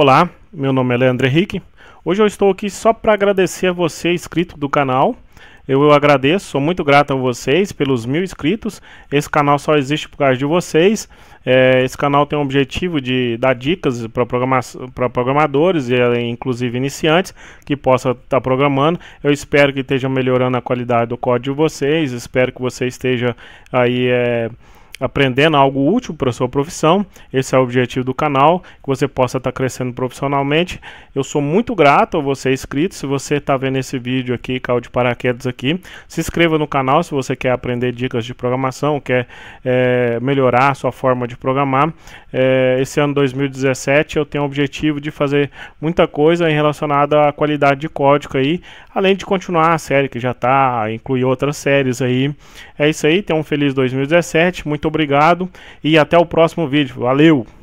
Olá, meu nome é Leandro Henrique. Hoje eu estou aqui só para agradecer a você, inscrito do canal. Eu, eu agradeço, sou muito grato a vocês pelos mil inscritos. Esse canal só existe por causa de vocês. É, esse canal tem o objetivo de dar dicas para programa programadores e eh, inclusive iniciantes que possam estar tá programando. Eu espero que esteja melhorando a qualidade do código de vocês. Espero que você esteja aí. É, aprendendo algo útil para a sua profissão. Esse é o objetivo do canal, que você possa estar tá crescendo profissionalmente. Eu sou muito grato a você inscrito. Se você está vendo esse vídeo aqui, caiu de paraquedas aqui, se inscreva no canal se você quer aprender dicas de programação, quer é, melhorar a sua forma de programar. É, esse ano 2017 eu tenho o objetivo de fazer muita coisa relacionada à qualidade de código aí, além de continuar a série que já está, incluir outras séries aí. É isso aí, tenha um feliz 2017, muito obrigado e até o próximo vídeo. Valeu!